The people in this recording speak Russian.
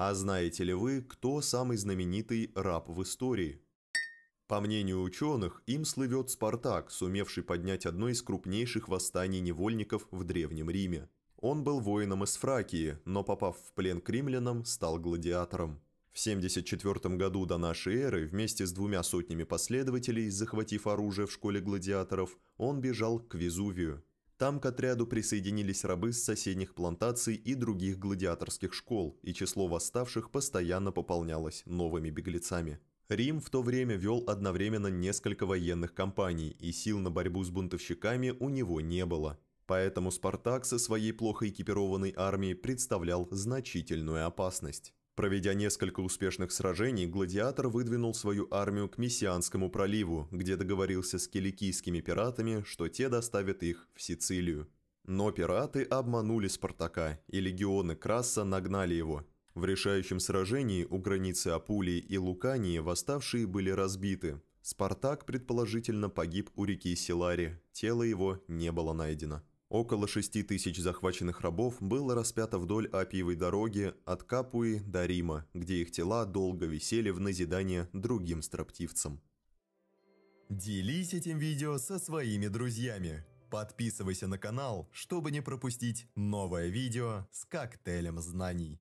А знаете ли вы, кто самый знаменитый раб в истории? По мнению ученых, им слывет Спартак, сумевший поднять одно из крупнейших восстаний невольников в Древнем Риме. Он был воином из Фракии, но попав в плен к римлянам, стал гладиатором. В 74 году до нашей эры вместе с двумя сотнями последователей, захватив оружие в школе гладиаторов, он бежал к Везувию. Там к отряду присоединились рабы с соседних плантаций и других гладиаторских школ, и число восставших постоянно пополнялось новыми беглецами. Рим в то время вел одновременно несколько военных кампаний, и сил на борьбу с бунтовщиками у него не было. Поэтому Спартак со своей плохо экипированной армией представлял значительную опасность. Проведя несколько успешных сражений, гладиатор выдвинул свою армию к Мессианскому проливу, где договорился с киликийскими пиратами, что те доставят их в Сицилию. Но пираты обманули Спартака, и легионы Краса нагнали его. В решающем сражении у границы Апулии и Лукании восставшие были разбиты. Спартак предположительно погиб у реки Силари, тело его не было найдено. Около 6 тысяч захваченных рабов было распято вдоль Апиевой дороги от Капуи до Рима, где их тела долго висели в назидание другим строптивцам. Делись этим видео со своими друзьями. Подписывайся на канал, чтобы не пропустить новое видео с коктейлем знаний.